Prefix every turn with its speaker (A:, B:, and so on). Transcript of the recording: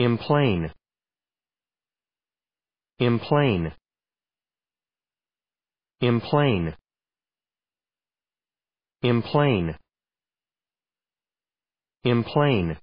A: Implain. Implain. Implain. Implain. Implain.